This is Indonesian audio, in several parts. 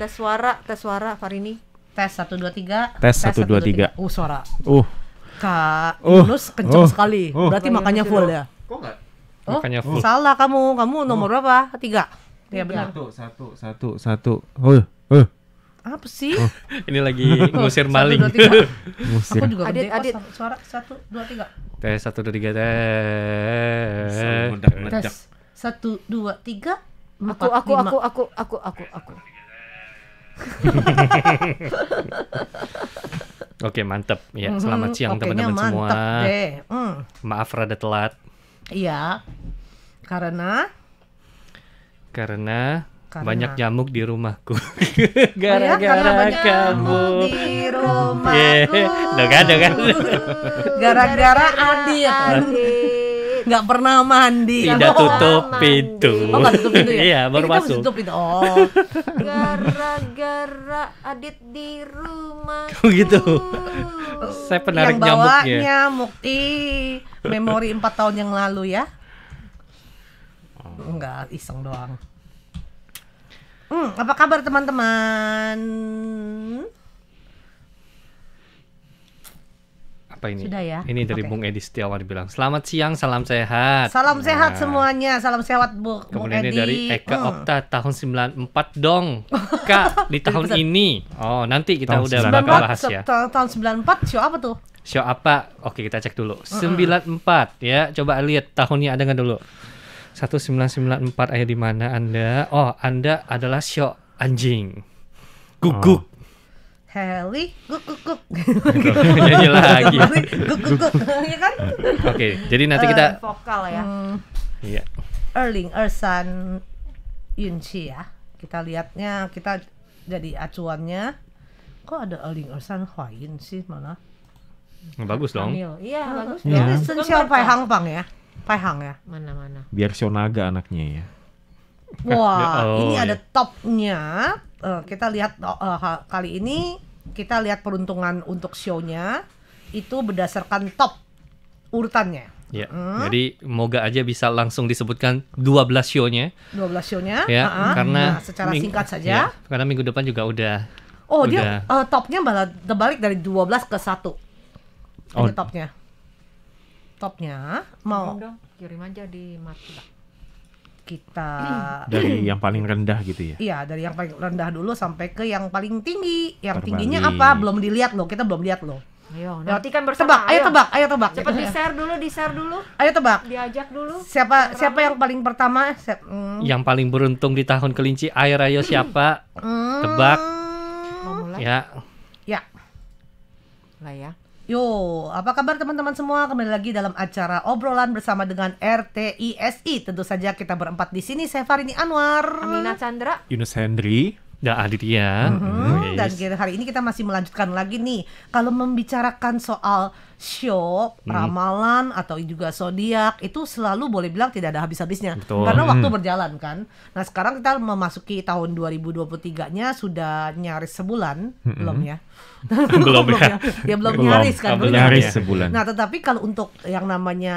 tes suara, tes suara Farini. Tes satu dua tiga Tes satu dua tiga Uh suara. Uh. Kak, uh, Yunus kenceng uh, sekali. Uh, Berarti Kalian makanya full ya. Kok enggak? Oh, makanya full. Salah kamu. Kamu nomor uh. berapa? Tiga. Iya benar. Satu, satu, satu, satu. Oh, uh Apa sih? Oh. Ini lagi ngusir maling. Aku juga adit, gede oh, adit. Kok, suara satu dua tiga. Tes satu dua tiga tes. Tes satu dua tiga. aku, aku, aku, aku, aku, aku, aku. Oke mantep ya mm-hmm. selamat siang teman-teman semua. Deh. Mm. Maaf rada telat. Iya karena karena karena... banyak nyamuk di rumahku oh iya, gara-gara oh ya, kamu di rumahku yeah. gara-gara Adi ya Adi nggak pernah mandi tidak tutup pintu oh tutup pintu ya iya baru masuk tutup pintu oh gara-gara adit di rumah gitu saya penarik yang bawanya nyamuk i memori empat tahun yang lalu ya enggak oh. iseng doang hmm, apa kabar teman-teman apa ini? Sudah ya. Ini dari okay. Bung Edi Setiawan bilang, "Selamat siang, salam sehat." Salam nah. sehat semuanya, salam sehat Bu. Kemudian Bung ini Edi. dari Eka hmm. Okta tahun 94 dong. Kak, di tahun ini. Oh, nanti kita tahun udah bakal bahas ya. Tahun 94 show apa tuh? Show apa? Oke, kita cek dulu. 94 hmm. ya. Coba lihat tahunnya ada nggak dulu. 1994 ayah di mana Anda? Oh, Anda adalah show anjing. Guguk. Oh. Heli guk guk guk nyanyi lagi guk guk guk ya kan oke jadi nanti kita uh, vokal ya hmm. iya hmm, Erling Ersan Yunchi ya kita lihatnya kita jadi acuannya kok ada Erling Ersan Hwayin sih mana bagus dong iya ah, bagus iya. dong ya. Pai Hang Pang ya Pai Hang ya mana mana biar Sionaga anaknya ya Wah, oh, ini iya. ada topnya, uh, kita lihat uh, kali ini kita lihat peruntungan untuk shownya itu berdasarkan top urutannya. Ya, hmm. jadi moga aja bisa langsung disebutkan 12 show-nya. 12 show-nya? Ya, uh-huh. karena nah, secara singkat saja. Ya, karena minggu depan juga udah Oh, udah. dia uh, eh, topnya malah terbalik dari 12 ke 1. Oh. Ini topnya. Topnya mau kirim aja di kita dari yang paling rendah gitu ya iya dari yang paling rendah dulu sampai ke yang paling tinggi yang Terbalik. tingginya apa belum dilihat loh kita belum lihat loh Ayo, nanti kan bersama. ayo, tebak, ayo tebak. Cepat di share dulu, di share dulu. Ayo tebak. Diajak dulu. Siapa yang siapa yang paling pertama? Siap, mm. Yang paling beruntung di tahun kelinci air ayo siapa? Mm. tebak. Ya. Ya. Lah ya. Yo, apa kabar teman-teman semua? Kembali lagi dalam acara obrolan bersama dengan RTISI. Tentu saja kita berempat di sini. Saya Farini Anwar, Amina Chandra, Yunus Hendri, Mm-hmm. Dan Aditya. Mm-hmm. Yes. Dan hari ini kita masih melanjutkan lagi nih. Kalau membicarakan soal show, mm. ramalan atau juga zodiak itu selalu boleh bilang tidak ada habis-habisnya Betul. karena waktu mm. berjalan kan. Nah, sekarang kita memasuki tahun 2023-nya sudah nyaris sebulan hmm. belum ya? belum ya. ya. ya belum, belum nyaris kan belum nyaris ya. sebulan. Nah, tetapi kalau untuk yang namanya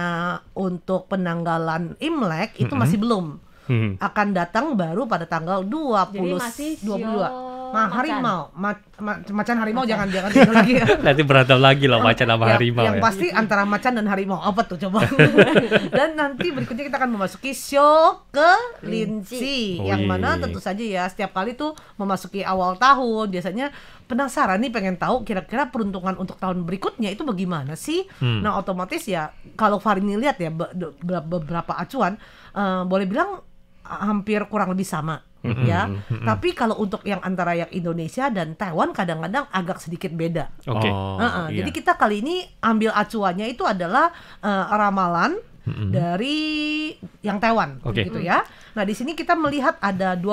untuk penanggalan Imlek itu hmm. masih belum hmm. akan datang baru pada tanggal 20 Jadi masih 22. Ma nah, harimau, ma, ma, macan harimau macan. jangan jangan itu lagi. Ya. Nanti berantem lagi loh macan sama yang, harimau. Yang ya. pasti antara macan dan harimau apa tuh coba. dan nanti berikutnya kita akan memasuki show ke linci, linci. Oh, yang mana iya, iya, iya. tentu saja ya setiap kali tuh memasuki awal tahun biasanya penasaran nih pengen tahu kira-kira peruntungan untuk tahun berikutnya itu bagaimana sih? Hmm. Nah, otomatis ya kalau Farini lihat ya beberapa acuan uh, boleh bilang hampir kurang lebih sama hmm. ya. Hmm. Hmm. Tapi kalau untuk yang antara yang Indonesia dan Taiwan kadang-kadang agak sedikit beda. Oke. Okay. uh-uh. Oh, iya. Jadi kita kali ini ambil acuannya itu adalah uh, ramalan mm-hmm. dari yang Taiwan okay. gitu ya. Nah, di sini kita melihat ada 12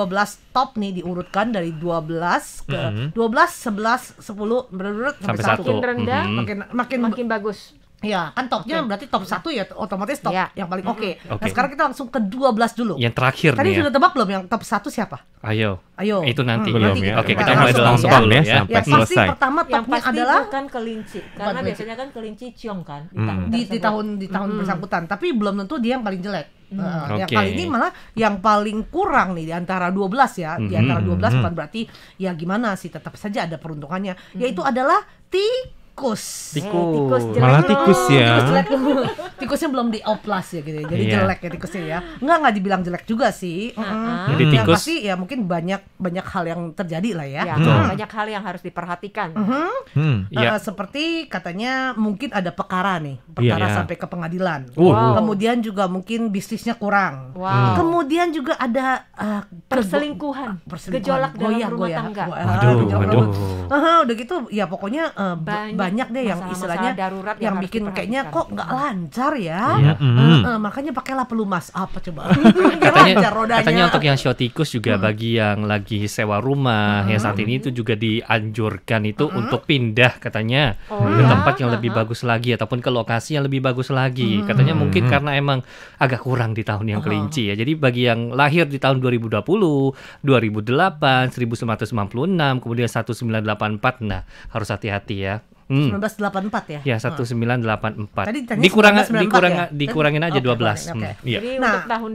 top nih diurutkan dari 12 ke mm-hmm. 12 11 10 berurut sampai, sampai 1. Makin rendah mm-hmm. makin makin makin bagus. Iya, kan ya, kan topnya okay. berarti top satu ya otomatis top yeah. yang paling oke. Okay. Okay. Nah, sekarang kita langsung ke dua belas dulu. Yang terakhir Tadi nih. Tadi ya. sudah tebak belum yang top satu siapa? Ayo. Ayo. Itu nanti. Hmm, belum nanti ya. Oke, kita mulai langsung, ya. ya. ya. Sampai ya, selesai. pertama yang pasti adalah kan kelinci. Karena kelinci. biasanya kan kelinci ciong kan hmm. di, di, tahun di tahun hmm. bersangkutan, tapi belum tentu dia yang paling jelek. Hmm. Uh, eh, okay. Yang kali ini malah yang paling kurang nih di antara dua belas ya, di antara dua belas bukan berarti ya gimana sih tetap saja ada peruntungannya, yaitu adalah ti tikus. Tikus. Eh, tikus jelek Malah tikus ya. Tikus jelek Tikusnya belum dioplas ya gitu ya. Jadi yeah. jelek ya tikusnya ya. Enggak enggak dibilang jelek juga sih. Uh -huh. Jadi iya, tikus. Ya, pasti ya mungkin banyak banyak hal yang terjadi lah ya. ya hmm. Banyak hal yang harus diperhatikan. Uh mm-hmm. -huh. hmm, yeah. uh, iya. seperti katanya mungkin ada perkara nih, iya, perkara yeah, sampai ke pengadilan. Uh, wow. Kemudian juga mungkin bisnisnya kurang. Wow. Hmm. Kemudian juga ada uh, perselingkuhan, perselingkuhan, gejolak dalam goyah, rumah tangga. Waduh, udah gitu ya pokoknya uh, banyak, banyak banyak deh yang masalah, istilahnya darurat yang, yang bikin kayaknya kok nggak lancar ya. Mm. Uh, uh, makanya pakailah pelumas apa coba. katanya, lancar rodanya. Katanya untuk yang show tikus juga hmm. bagi yang lagi sewa rumah hmm. yang saat ini itu juga dianjurkan itu hmm. untuk pindah katanya oh, ke ya? tempat yang lebih bagus lagi ataupun ke lokasi yang lebih bagus lagi. Hmm. Katanya hmm. mungkin karena emang agak kurang di tahun yang kelinci ya. Jadi bagi yang lahir di tahun 2020, 2008, 1996, kemudian 1984 nah harus hati-hati ya. 1984 ya? Ya, 1984. Tadi ditanya dikurang, dikurang, ya? dikurangin aja okay, 12. Oke. Okay. Hmm, iya. Jadi nah, untuk tahun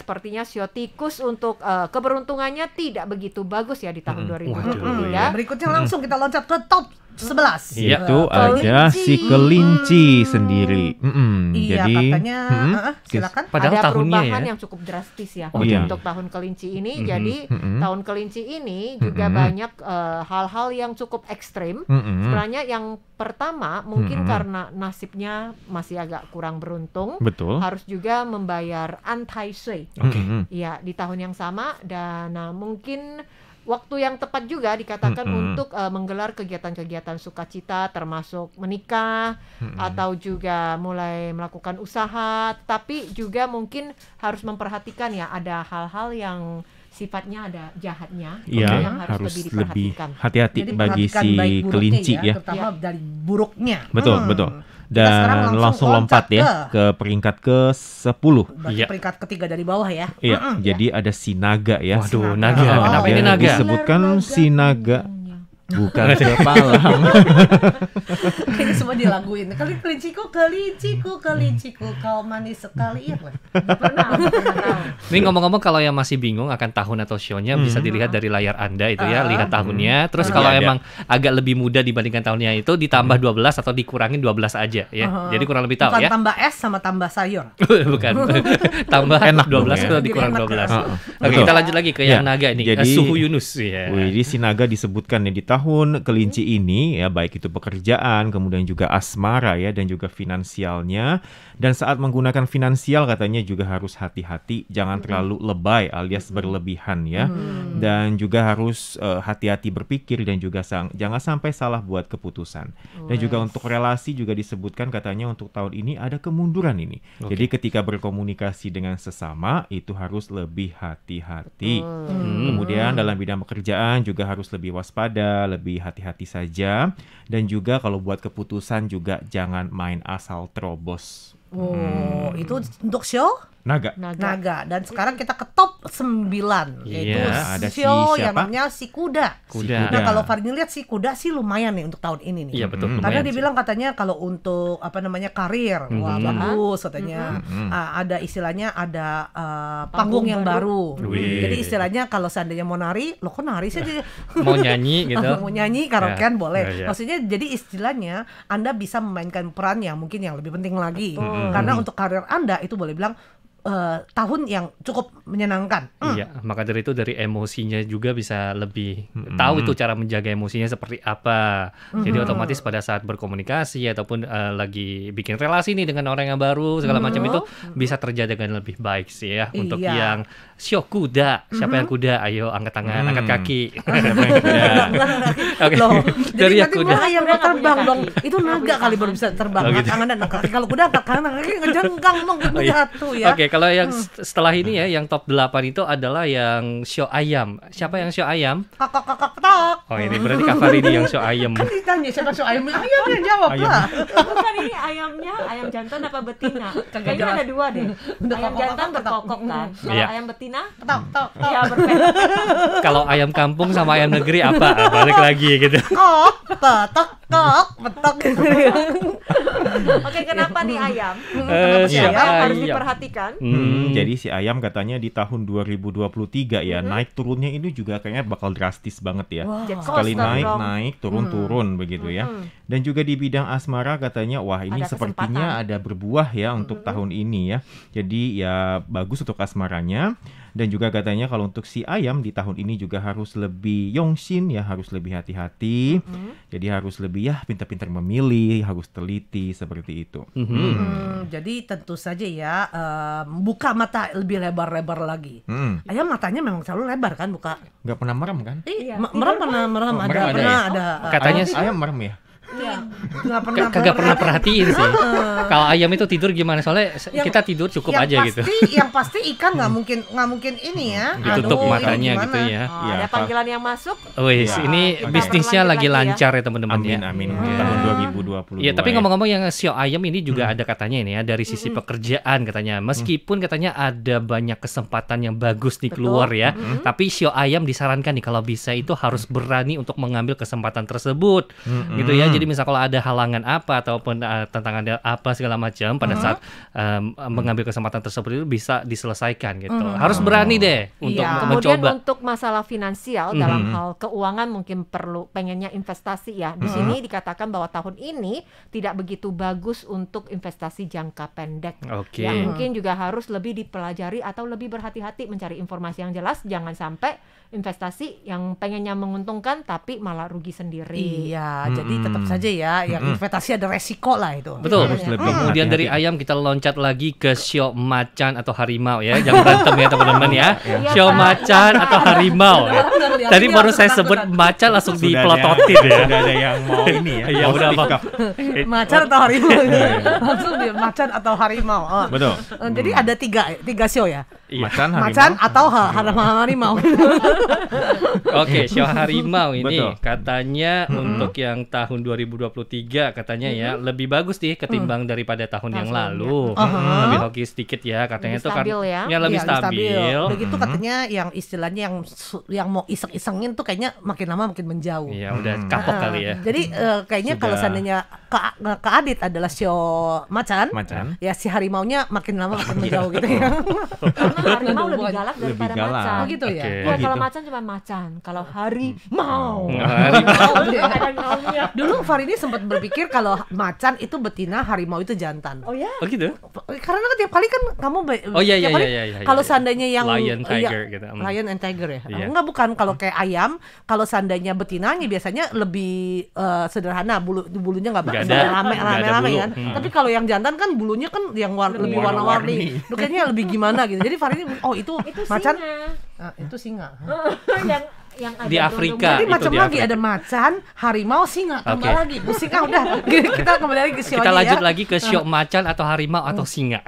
2023 sepertinya sio tikus untuk uh, keberuntungannya tidak begitu bagus ya di tahun hmm. 2023. Waduh, ya. Berikutnya langsung kita loncat ke top 11 Itu ya. aja kelinci. si kelinci hmm. sendiri. Mm -mm. Iya, Jadi katanya mm, uh, silakan. Padahal ada ya. perubahan ya. yang cukup drastis ya oh, iya. untuk tahun kelinci ini. Mm -hmm. Jadi mm -hmm. tahun kelinci ini juga mm -hmm. banyak eh, hal-hal uh, yang cukup ekstrim. Mm -hmm. Sebenarnya yang pertama mungkin mm -hmm. karena nasibnya masih agak kurang beruntung. Betul. Harus juga membayar anti sui. okay. mm -hmm. Ya, di tahun yang sama dan nah, mungkin waktu yang tepat juga dikatakan -hmm. untuk uh, menggelar kegiatan-kegiatan sukacita termasuk menikah -hmm. atau juga mulai melakukan usaha tapi juga mungkin harus memperhatikan ya ada hal-hal yang sifatnya ada jahatnya okay. Iya, yang harus, harus lebih hati-hati bagi si kelinci ya, ya terutama ya. dari buruknya betul hmm. betul dan langsung, langsung lompat, lompat ya ke, peringkat ke 10. Berarti ya. peringkat ketiga dari bawah ya. Iya, mm -mm, jadi ya. ada Sinaga ya. Waduh, Naga. Oh, Kenapa ini Naga? Disebutkan Sinaga Bukan sepalam. Ini semua dilaguin. Kali keliciku, keliciku, keliciku, kau manis sekali. Iya, pernah, Ini ngomong-ngomong kalau yang masih bingung akan tahun atau shownya hmm. bisa dilihat dari layar Anda itu ya, ah. lihat tahunnya. Hmm. Terus iya, kalau iya. emang agak lebih muda dibandingkan tahunnya itu ditambah 12 hmm. atau dikurangin 12 aja ya. Jadi kurang lebih tahu bukan ya. tambah S sama tambah sayur. bukan. tambah enak 12 belas ya. dikurang 12. Uh, Oke, kita lanjut lagi ke yang ya, naga ini. Jadi, eh, Suhu Yunus ya. jadi si naga disebutkan ya di tahun tahun kelinci ini ya baik itu pekerjaan kemudian juga asmara ya dan juga finansialnya dan saat menggunakan finansial katanya juga harus hati-hati jangan terlalu lebay alias berlebihan ya dan juga harus hati eh, hati-hati berpikir dan juga sang jangan sampai salah buat keputusan oh, dan juga untuk relasi juga disebutkan katanya untuk tahun ini ada kemunduran ini okay. jadi ketika berkomunikasi dengan sesama itu harus lebih hati-hati hmm. kemudian dalam bidang pekerjaan juga harus lebih waspada lebih hati-hati saja dan juga kalau buat keputusan juga jangan main asal terobos. Oh, hmm. itu untuk show? Naga. Naga. Naga. Dan sekarang kita ke top 9 iya, yaitu yeah, si, show yang namanya si kuda. kuda. Nah, kalau Farni lihat si kuda sih lumayan nih untuk tahun ini nih. Iya betul. -hmm. Karena dibilang bilang katanya kalau untuk apa namanya karir, -hmm. wah hmm. bagus katanya. -hmm. uh, ada istilahnya ada uh, panggung, panggung yang baru. baru. Hmm. Jadi istilahnya kalau seandainya mau nari, lo kok nari sih? Nah, mau nyanyi gitu. mau nyanyi karaokean yeah. boleh. Yeah, yeah. Maksudnya jadi istilahnya Anda bisa memainkan peran yang mungkin yang lebih penting lagi. -hmm. Karena untuk karir Anda itu boleh bilang uh, tahun yang cukup menyenangkan. Mm. Iya, maka dari itu dari emosinya juga bisa lebih mm. tahu itu cara menjaga emosinya seperti apa. Mm. Jadi hmm. otomatis pada saat berkomunikasi ataupun uh, lagi bikin relasi nih dengan orang yang baru segala mm. macam itu hmm. bisa terjaga dengan lebih baik sih ya. Iya. Untuk yang kuda. siapa mm. yang hmm. kuda? Ayo angkat tangan, mm. angkat kaki. Oke. Okay. dari jadi yang kuda. yang terbang dong. Itu naga kali baru bisa terbang. Oh, gitu. Angkat tangan dan angkat kaki. Kalau kuda angkat tangan, kaki ngejengkang dong, oh, iya. jatuh ya. Oke, kalau yang hmm. setelah ini ya, yang top 8 itu adalah yang show ayam. Siapa yang show ayam? Kok kok kok, tok. Oh ini berarti kafar ini yang show ayam. Kan ditanya siapa show ayam, ayam yang jawab ayam. lah. Bukan ini ayamnya ayam jantan apa betina? Kayaknya ada dua deh. Ayam jantan berkokok kan. Kalau ya. ayam betina? Tok tok tok. Ya Kalau ayam kampung sama ayam negeri apa? Balik lagi gitu. Kok tok kok petok oke kenapa nih ayam Uh, kenapa iya. si ayam, ayam harus diperhatikan hmm, hmm, jadi si ayam katanya di tahun 2023 ya hmm. naik turunnya ini juga kayaknya bakal drastis banget ya wow. sekali Coaster naik dong. naik turun hmm. turun hmm. begitu ya hmm. dan juga di bidang asmara katanya wah ini ada sepertinya ada berbuah ya untuk hmm. tahun ini ya jadi ya bagus untuk asmaranya dan juga katanya kalau untuk si ayam di tahun ini juga harus lebih yongsin ya, harus lebih hati-hati. Mm-hmm. Jadi harus lebih ya pintar-pintar memilih, harus teliti seperti itu. Mm-hmm. Hmm, jadi tentu saja ya um, buka mata lebih lebar-lebar lagi. Mm. Ayam matanya memang selalu lebar kan buka. Nggak pernah merem kan? Iya. iya merem pernah kan? merem, oh, ada ada. Pernah ya? ada. Katanya ayam merem ya? ya. Iya. Gak pernah kagak pernah perhatiin sih. Kalau ayam itu tidur gimana? Soalnya yang, kita tidur cukup aja gitu. pasti, gitu. Yang pasti ikan nggak hmm. mungkin nggak mungkin ini ya. Hmm. Ditutup Aduh, matanya gitu ya. Oh, ya. Ada iya. panggilan yang masuk. Wih, iya. ya, ini bisnisnya lagi lancar ya, ya teman-teman ya. Amin amin. Ya. Tahun puluh Ya, tapi ngomong-ngomong yang sio ayam ini juga hmm. ada katanya ini ya dari sisi hmm. pekerjaan katanya. Hmm. Meskipun katanya ada banyak kesempatan yang bagus di keluar ya, hmm. tapi sio ayam disarankan nih kalau bisa itu harus berani untuk mengambil kesempatan tersebut. Gitu ya. Jadi misal kalau ada halangan apa ataupun uh, tantangan apa segala macam pada uh -huh. saat um, mengambil kesempatan tersebut itu bisa diselesaikan gitu. Uh -huh. Harus berani deh untuk yeah. Iya. mencoba. Kemudian untuk masalah finansial uh mm-hmm. -huh. dalam hal keuangan mungkin perlu pengennya investasi ya. Di uh mm-hmm. -huh. sini dikatakan bahwa tahun ini tidak begitu bagus untuk investasi jangka pendek. Okay. Ya mungkin juga harus lebih dipelajari atau lebih berhati-hati mencari informasi yang jelas. Jangan sampai investasi yang pengennya menguntungkan tapi malah rugi sendiri. Iya, hmm. jadi tetap saja saja ya, yang mm-hmm. investasi ada resiko lah itu. Betul. Harus lebih hmm. Kemudian dari ayam kita loncat lagi ke sio macan atau harimau ya, jangan berantem ya teman-teman ya. Iya, iya. Sio iya, macan atau harimau. Ya. Tadi baru saya sebut macan langsung dipelototin ya. Sudah ada yang mau ini ya. ya udah Macan atau harimau. Langsung dia macan atau harimau. Oh. Betul. Eh, jadi hmm. ada tiga tiga sio ya. Macan, harimau. Macan atau harimau. Oke, sio harimau ini katanya hmm. untuk yang tahun 2000 2023 katanya mm -hmm. ya mm-hmm. lebih bagus sih ketimbang mm. daripada tahun yang lalu. Ya. Mm-hmm. Uh -huh. Lebih hoki sedikit ya katanya itu kan. Ya. ya lebih ya, stabil. Begitu mm-hmm. katanya yang istilahnya yang yang mau iseng-isengin tuh kayaknya makin lama makin menjauh. Iya, mm. udah kapok uh, kali ya. Jadi uh, kayaknya Sudah. kalau seandainya ke, ke Adit adalah sio macan, macan. Ya si harimau nya makin lama makin iya. menjauh gitu ya. Karena harimau lebih galak daripada galak. macan. Oh gitu ya. Iya, oh, gitu. kalau macan cuma macan, kalau harimau. Oh. harimau. Iya. Dulu hari ini sempat berpikir kalau macan itu betina, harimau itu jantan. Oh ya? Oh gitu? Karena kan tiap kali kan kamu Oh iya iya, iya iya iya. Kalau iya. seandainya yang lion iya, tiger ya, gitu. Lion and tiger ya. Iya. Enggak bukan kalau kayak ayam, kalau seandainya betinanya biasanya lebih uh, sederhana, bulu bulunya nggak rame-rame kan. Hmm. Tapi kalau yang jantan kan bulunya kan yang war lebih warna-warni. Warna Kayaknya lebih gimana gitu. Jadi ini, oh itu, itu macan. Singa. Ah, itu singa. yang yang ada di Afrika jadi macam lagi Afrika. ada macan harimau singa tambah okay. lagi pusing ah udah kita kembali lagi ke show kita ya. lanjut ya. lagi ke show ah. macan atau harimau atau hmm. singa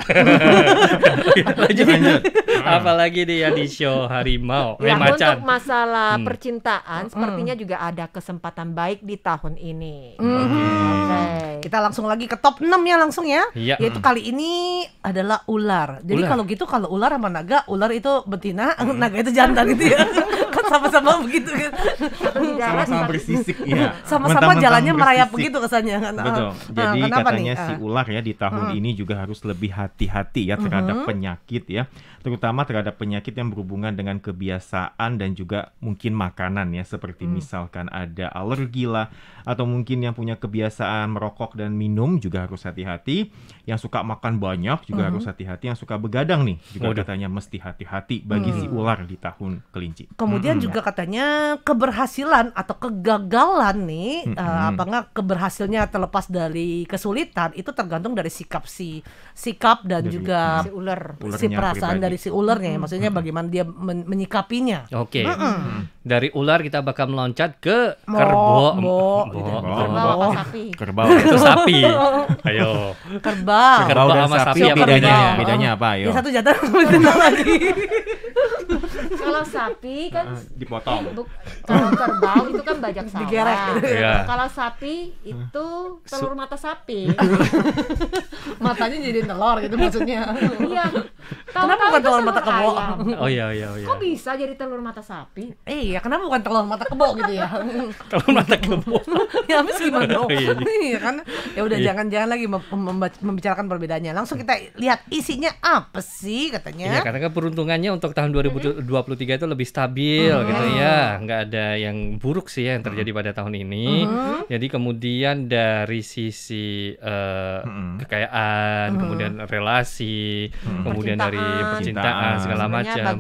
lanjut lanjut apalagi dia di show harimau ya, eh, macan untuk masalah hmm. percintaan hmm. sepertinya juga ada kesempatan baik di tahun ini hmm. okay. kita langsung lagi ke top 6 ya langsung ya, ya. yaitu hmm. kali ini adalah ular jadi kalau gitu kalau ular sama naga ular itu betina hmm. naga itu jantan gitu ya sama-sama begitu kan sama-sama bersisik ya sama-sama jalannya merayap begitu kesannya kan betul ah, jadi nah, katanya nih? si ah. ular ya di tahun hmm. ini juga harus lebih hati-hati ya terhadap hmm. penyakit ya terutama terhadap penyakit yang berhubungan dengan kebiasaan dan juga mungkin makanan ya seperti hmm. misalkan ada alergi lah atau mungkin yang punya kebiasaan merokok dan minum juga harus hati-hati yang suka makan banyak juga hmm. harus hati-hati yang suka begadang nih juga Waduh. katanya mesti hati-hati bagi hmm. si ular di tahun kelinci kemudian hmm. juga katanya keberhasilan atau kegagalan nih hmm. uh, apa enggak keberhasilnya terlepas dari kesulitan itu tergantung dari sikap si sikap dan dari, juga si ular si perasaan pribadi. dari si ularnya hmm. maksudnya hmm. bagaimana dia men menyikapinya. Oke. Okay. Hmm. Dari ular kita bakal meloncat ke mo, kerbau. Mo, kerbau, kerbau, kerbau kerbau, sapi? Kerbau itu sapi. Ayo. Kerbau. Kerbau, kerbau kerbau, sama sapi, sapi bedanya? Bedanya apa? Ayo. Ya, satu kerbau, lagi. kalau sapi kan dipotong. kalau kerbau itu kan bajak sawah. Yeah. Kalau sapi itu telur mata sapi. Matanya jadi telur gitu maksudnya. Iya. Kenapa bukan telur mata kebo? Oh iya iya iya. Kok bisa jadi telur mata sapi? Eh, iya, kenapa bukan telur mata kebo gitu ya? telur mata kebo. ya habis gimana dong? Iya, iya. iya kan. Ya udah iya. jangan-jangan lagi membicarakan perbedaannya. Langsung kita lihat isinya apa sih katanya. Iya, karena peruntungannya untuk tahun 2020 2023 itu lebih stabil uh hmm. -huh. gitu ya. Hmm. Nggak ada yang buruk sih ya yang terjadi hmm. pada tahun ini. Uh -huh. Jadi kemudian dari sisi uh, uh eh, -huh. kekayaan, uh -huh. kemudian relasi, uh -huh. kemudian percintaan. dari percintaan segala macam.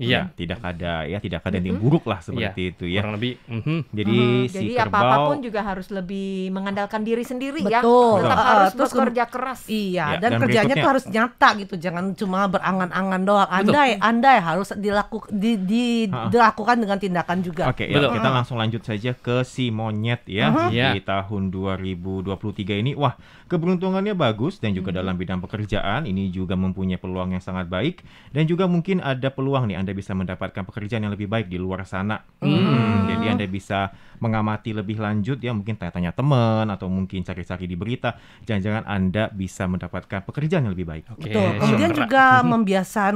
Iya. Yeah. Tidak ada ya tidak ada yang buruk lah iya. seperti yeah. itu ya. Kurang lebih. Mm -hmm. Jadi mm si Jadi kerbau apa juga harus lebih mengandalkan diri sendiri ya. Betul. ya. Tetap uh, harus terus bekerja keras. Iya, ya, dan, dan kerjanya tuh harus nyata gitu. Jangan cuma berangan-angan doang. Andai Betul. andai harus dilaku, di, di, dilakukan dengan tindakan juga. Oke, okay, ya, kita langsung lanjut saja ke si monyet ya. Uh mm-hmm. -huh. Iya. Di yeah. tahun 2023 ini wah, keberuntungannya bagus dan juga -hmm. dalam bidang pekerjaan ini juga mempunyai peluang yang sangat baik dan juga mungkin ada peluang nih Anda anda bisa mendapatkan pekerjaan yang lebih baik di luar sana. Hmm. hmm. Jadi Anda bisa mengamati lebih lanjut ya mungkin tanya-tanya teman atau mungkin cari-cari di berita. Jangan-jangan Anda bisa mendapatkan pekerjaan yang lebih baik. Okay. Kemudian juga hmm. membiasakan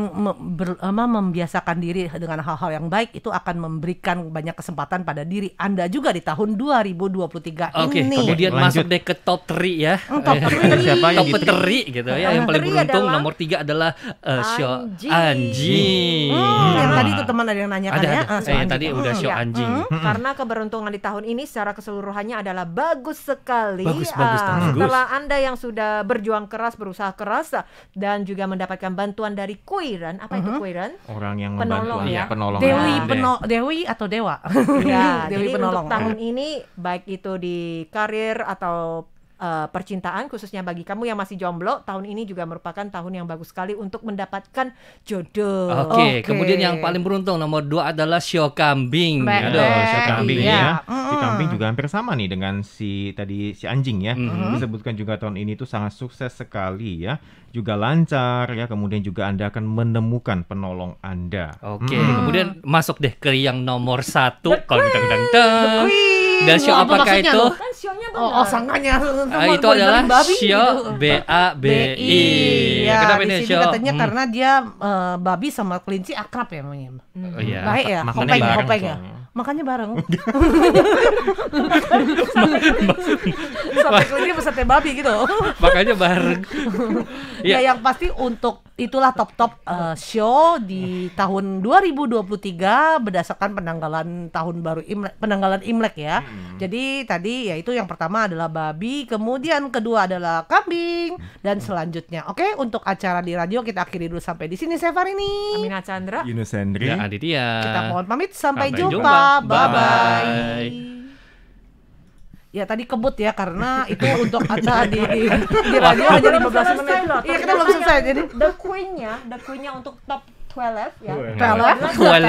membiasakan diri dengan hal-hal yang baik itu akan memberikan banyak kesempatan pada diri Anda juga di tahun 2023 okay. ini. Kemudian Lanjut. masuk deh ke top 3 ya. Hmm, top 3 eh, siapa yang top gitu ya. Yang paling beruntung adalah... nomor 3 adalah uh, eh, Anji. Anjing. Hmm. Hmm. Yang iya. tadi itu teman ada yang nanya ada, kan ada. ya. Ah, eh, yang tadi gitu. udah show ya. anjing. Hmm. Hmm. Karena keberuntungan di tahun ini secara keseluruhannya adalah bagus sekali. Bagus, uh, bagus, bagus. Setelah Anda yang sudah berjuang keras, berusaha keras dan juga mendapatkan bantuan dari Kuiran. Apa itu mm-hmm. Kuiran? Orang yang penolong ya. Penolong. Dewi Peno- Dewi atau dewa. ya, Dewi jadi penolong. Untuk tahun ini baik itu di karir atau uh, percintaan khususnya bagi kamu yang masih jomblo tahun ini juga merupakan tahun yang bagus sekali untuk mendapatkan jodoh. Ah, oke, okay. okay. kemudian yang paling beruntung nomor dua adalah sio kambing. Aduh, sio kambing iya. ya. Mm. Si kambing juga hampir sama nih dengan si tadi si anjing ya. Mm -hmm. Disebutkan juga tahun ini itu sangat sukses sekali ya. Juga lancar ya, kemudian juga Anda akan menemukan penolong Anda. Oke, okay. mm. Mm-hmm. kemudian masuk deh ke yang nomor satu kalau kita dan show apakah itu? Sionya benar. Oh, oh sangkanya. Uh, itu adalah babi, Sio gitu. B A B I. Ya, Kenapa ini Sio? katanya hmm. karena dia uh, babi sama kelinci akrab ya namanya. Hmm. Oh, iya. Baik ya, Makannya hopeng, hopeng ya makannya bareng. Sampai kelingnya peserta babi gitu. makanya bareng. ya. yang pasti untuk itulah top-top uh, show di tahun 2023 berdasarkan penanggalan tahun baru Imlek, penanggalan Imlek ya. Hmm. Jadi tadi ya itu yang pertama adalah babi, kemudian kedua adalah kambing dan hmm. selanjutnya. Oke, untuk acara di radio kita akhiri dulu sampai di sini sefar ini Amina Chandra. Yunus Hendri. Aditya. Kita mohon pamit sampai, sampai jumpa. jumpa. Bye bye. Ya tadi kebut ya karena itu untuk acara di, di, di radio hanya 15 menit. Iya kita belum selesai iya, jadi the queennya, the queennya untuk top Twelve ya. Twelve. Twelve.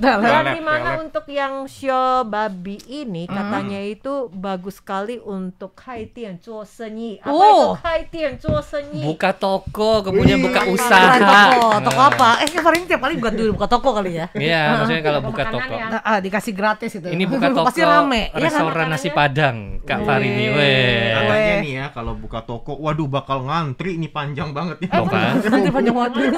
Dan ya. untuk yang show babi ini mm. katanya itu bagus sekali untuk Haiti yang jual Apa oh. itu Haiti yang jual Buka toko, kemudian buka usaha. Toko, toko nah. apa? Eh kemarin tiap kali bukan dulu buka toko kali ya? Iya, maksudnya kalau buka toko. Nah, ah, dikasih gratis itu. Ini buka toko. Pasti rame. Restoran iya kan nasi Padang, Kak Farini. Weh. Katanya nih ya kalau buka toko, waduh bakal ngantri ini panjang banget nih. Panjang banget.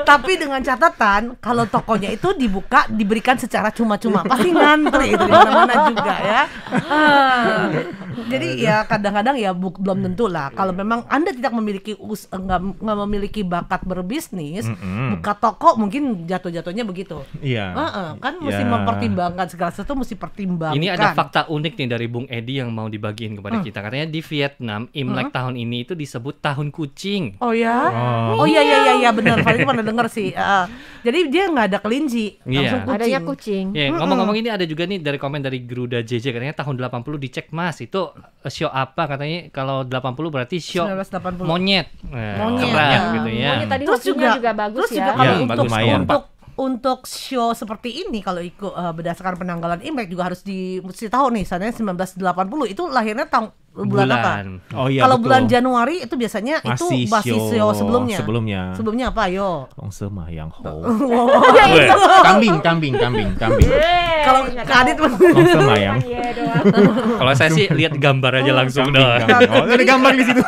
tapi dengan catatan kalau tokonya itu dibuka diberikan secara cuma-cuma pasti ngantri itu di mana-mana juga ya ah. jadi ya kadang-kadang ya belum tentu lah kalau memang anda tidak memiliki us eh, nggak memiliki bakat berbisnis buka toko mungkin jatuh-jatuhnya begitu iya yeah. uh kan iya. mesti mempertimbangkan segala sesuatu mesti pertimbangkan ini ada fakta unik nih dari Bung Edi yang mau dibagiin kepada hmm. kita katanya di Vietnam Imlek hmm? tahun ini itu disebut tahun kucing oh ya oh, oh iya iya iya, iya benar Fadil pernah denger sih. Uh, jadi dia nggak ada kelinci, iya. langsung yeah. kucing. Adanya kucing. Yeah, ngomong-ngomong ini ada juga nih dari komen dari Gruda JJ katanya tahun 80 dicek Mas itu eh, show apa katanya kalau 80 berarti show 1980. monyet. Nah, monyet. Keren, gitu ya. Monyet tadi terus juga, juga bagus terus ya. Juga kalau ya, untuk, untuk untuk show seperti ini kalau ikut uh, berdasarkan penanggalan Imlek juga harus di mesti tahu nih, misalnya 1980 itu lahirnya tahun bulan, bulan apa? Oh iya. Kalau bulan Januari itu biasanya masih itu masih show, show sebelumnya. Sebelumnya. Sebelumnya apa, yo? Wong semah yang ho. kambing, kambing, kambing, kambing. Kalau Kadit Wong semah yang. Kalau saya sih lihat gambar aja langsung dong. Oh, ada gambar di situ.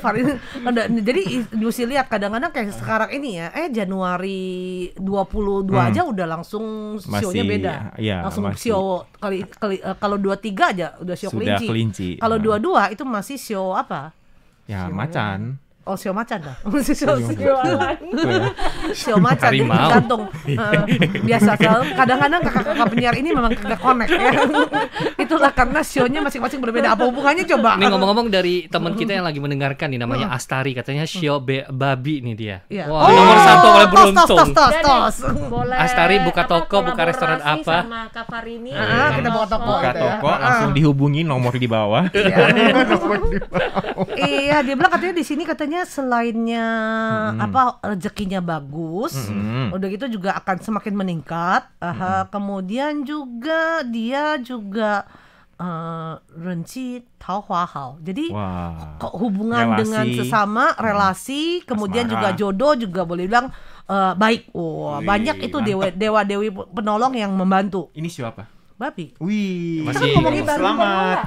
varian rendah. Jadi mesti lihat kadang-kadang kayak hmm. sekarang ini ya, eh Januari 22 hmm. aja udah langsung show-nya beda. Ya, langsung masih. show kali, kali uh, eh, kalau 23 aja udah show kelinci. kelinci. Kalau 22 hmm. itu masih show apa? Ya, show macan. Ya Oh, siomacan dah. Siomacan. siomacan eh, biasa kadang-kadang kakak-kakak penyiar ini memang kagak connect ya. Itulah karena sionya masing-masing berbeda. Apa hubungannya coba? Ini ngomong-ngomong dari teman kita yang lagi mendengarkan nih namanya hmm. Astari katanya hmm. sio be babi nih dia. Iya. wow, oh, nomor satu oleh beruntung. Tos, tos, tos, tos. Boleh Astari buka toko, buka restoran apa? Sama Kak Farini. Ah, ah kita buka toko. Buka gitu ya. toko, ya. langsung dihubungi iya. nomor di bawah. Iya, dia bilang katanya di sini katanya sebenarnya selainnya hmm. apa rezekinya bagus, hmm. udah gitu juga akan semakin meningkat. Aha, hmm. kemudian juga dia juga uh, renci tahu hal-hal, Jadi wow. hubungan relasi. dengan sesama, relasi, hmm. kemudian Asmara. juga jodoh juga boleh bilang uh, eh, baik. Wah, wow, banyak itu dewa dewa dewi penolong yang membantu. Ini siapa? Babi. Wih, kan masih selamat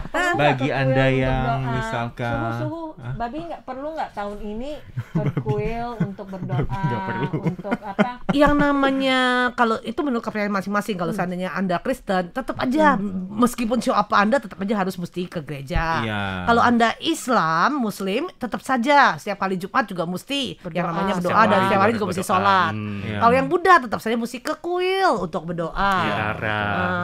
bagi Anda yang, misalkan suhu Hah? babi nggak perlu nggak tahun ini berkuil untuk berdoa perlu. untuk apa yang namanya kalau itu menurut kepercayaan masing-masing kalau hmm. seandainya anda Kristen tetap aja hmm. meskipun show apa anda tetap aja harus mesti ke gereja Ya. kalau anda Islam Muslim tetap saja setiap kali Jumat juga mesti berdoa. yang namanya berdoa dan setiap hari juga mesti sholat hmm, iya. kalau yang Buddha tetap saja mesti ke kuil untuk berdoa uh, kalau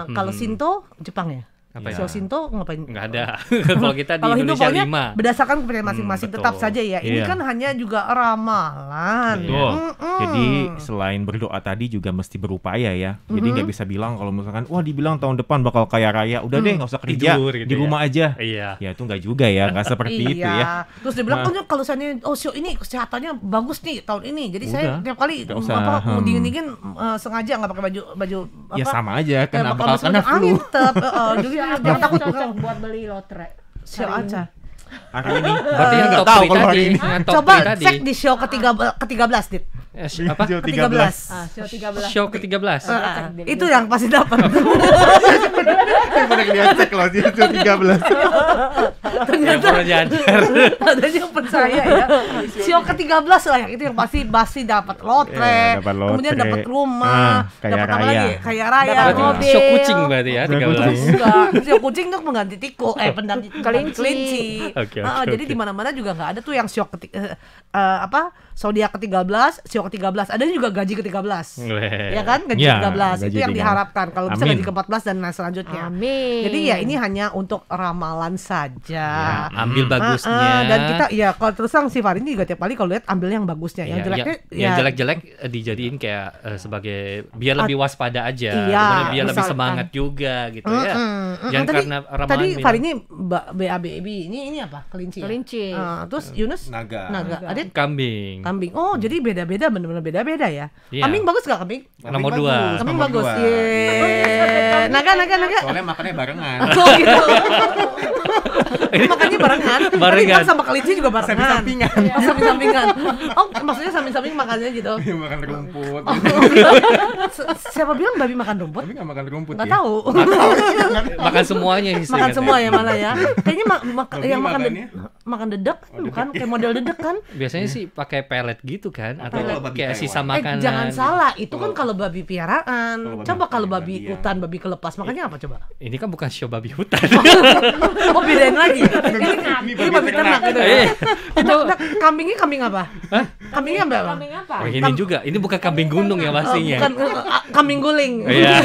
hmm. kalau Sinto Jepang ya apa ya. ya? ngapain? Enggak ada. kalau kita di Kalo Indonesia lima. Berdasarkan kepercayaan masing-masing hmm, tetap saja ya. Ini yeah. kan hanya juga ramalan. Betul. Mm Jadi selain berdoa tadi juga mesti berupaya ya. Jadi mm-hmm. nggak mm -hmm. bisa bilang kalau misalkan wah dibilang tahun depan bakal kaya raya, udah mm. deh nggak usah kerja Tidur, gitu di ya. rumah ya. aja. Iya. Ya itu nggak juga ya, nggak seperti iya. itu ya. Terus dibilang bilang nah. Oh, kalau saya oh show ini kesehatannya bagus nih tahun ini. Jadi udah. saya tiap kali usah, apa hmm. mau dingin-dingin uh, eh, sengaja nggak pakai baju baju ya, apa? Ya sama aja Karena eh, bakal kena flu. Angin tetap eh, eh, yang takut cocok buat beli lotre. Sio aja. Hari ini berarti ah. nggak tahu kalau hari ini. Ah, Coba cek di show ketiga ke-13 dit. Eh, sh- apa? Show 13. 13. Ah, show 13. Show ke-13. Ah, ah, ah. itu yang pasti dapat. pernah kelihatan cek loh, dia show 13. Ternyata nyadar. adanya percaya ya. Show ke-13 lah yang itu yang pasti pasti dapat lotre, yeah, dapet lotre, kemudian dapat rumah, ah, dapat apa lagi? Kayak raya, dapet mobil. Show kucing berarti ya, 13. Show kucing tuh pengganti tiko, eh pengganti kelinci. Oke, okay, okay, ah, okay, Jadi di mana-mana juga enggak ada tuh yang show ke uh, eh, uh, eh, apa? zodiak ke-13, sio ke-13, ada juga gaji ke-13. ya kan? Gaji ya, ke-13 gaji itu yang diharapkan kalau bisa gaji ke-14 dan nah selanjutnya. Amin. Jadi ya ini hanya untuk ramalan saja. Ya, ambil hmm. bagusnya. uh, dan kita ya kalau terus terang si Farin juga tiap kali kalau lihat ambil yang bagusnya. Yang ya, jeleknya iya. ya, yang jelek-jelek eh, dijadiin kayak uh, sebagai biar lebih waspada aja, iya, gitu kan, biar misalkan. lebih semangat juga gitu uh, ya. Uh, mm, yang tadi, karena ramalan. Tadi ini BABB ini ini apa? Kelinci. Ya? Kelinci. Ya? Uh, terus eh, Yunus naga. Naga. Adit? kambing kambing. Oh, hmm. jadi beda-beda benar-benar beda-beda ya. Yeah. Kambing bagus gak kambing? kambing nomor bagus. Kambing nomor bagus. Iya. Naga naga naga. Soalnya makannya barengan. oh gitu. Makanya barengan. Barengan. sama kelinci juga barengan. Samping sampingan. Oh, iya, samping sampingan. Oh, maksudnya samping samping makannya gitu. Iya, makan rumput. Oh. Siapa bilang babi makan rumput? Tapi nggak makan rumput. Enggak ya? tahu. makan semuanya sih. Makan semua ya malah ya. Kayaknya yang makan makan dedek oh, bukan kayak model dedek kan? Biasanya sih pakai pelet gitu kan atau kayak sisa eh, makanan. Eh, jangan salah, itu kan kalau babi piaraan. Coba kalau babi iya. hutan, babi kelepas, makanya apa coba? Ini kan bukan show babi hutan. Oh, bedain lagi. Ini babi ternak. gitu. Itu kambingnya kambing apa? Kambingnya apa? Kambing apa? Oh, ini juga. Ini bukan kambing gunung ya pastinya. Oh, bukan eh, eh, kambing guling. Iya.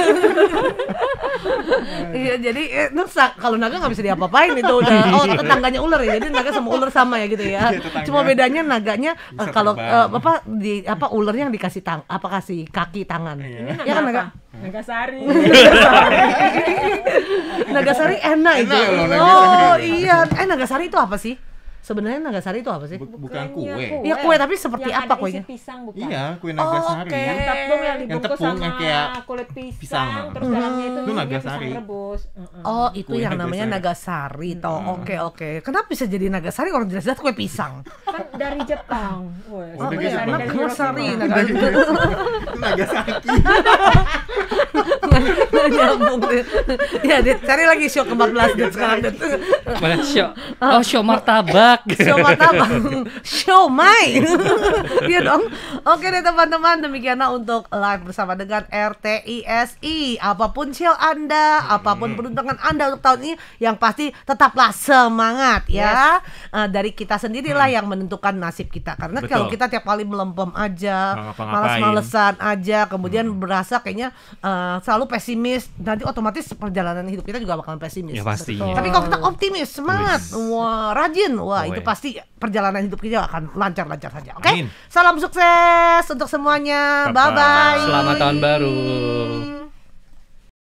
Iya, jadi itu eh, kalau naga nggak bisa diapa-apain itu udah iya. oh tetangganya ular ya. Jadi naga sama ular sama ya gitu ya. Iya, Cuma bedanya naganya kalau apa di apa ular yang dikasih tang apa kasih kaki tangan. Iya. Ya kan naga? Nagasari. Nagasari enak, enak itu. Loh, oh iya, eh Nagasari itu apa sih? Sebenarnya Nagasari itu apa sih? Bukan, kue. Iya kue tapi seperti yang apa kuenya? pisang bukan? Iya, kue Nagasari. Oh, okay. Yang tepung yang dibungkus tepung sama yang kayak kulit pisang, pisang. terus dalamnya hmm. itu, mm-hmm. itu Nagasari. pisang rebus. Oh, itu kue yang namanya Nagasari, toh. Oke, hmm. oke. Okay, okay. Kenapa bisa jadi Nagasari orang jelas-jelas kue pisang? Kan dari Jepang. Oh, oh iya, Nagasari. Nagasari. Nagasari. ya cari lagi show ke-14 dan sekarang dan mana show oh show martabak show martabak show mai iya dong oke deh teman-teman demikianlah untuk live bersama dengan RTISI apapun show anda apapun peruntungan anda untuk tahun ini yang pasti tetaplah semangat ya yes. uh, dari kita sendirilah hmm. yang menentukan nasib kita karena Betul. kalau kita tiap kali melempem aja malas-malesan aja kemudian hmm. berasa kayaknya uh, selalu pesimis nanti jadi otomatis perjalanan hidup kita juga bakalan pesimis. Ya pasti. Tapi kalau kita optimis, semangat, wah rajin, wah oh, itu iya. pasti perjalanan hidup kita akan lancar-lancar saja. Oke. Okay? Salam sukses untuk semuanya. Bye bye. Selamat tahun baru.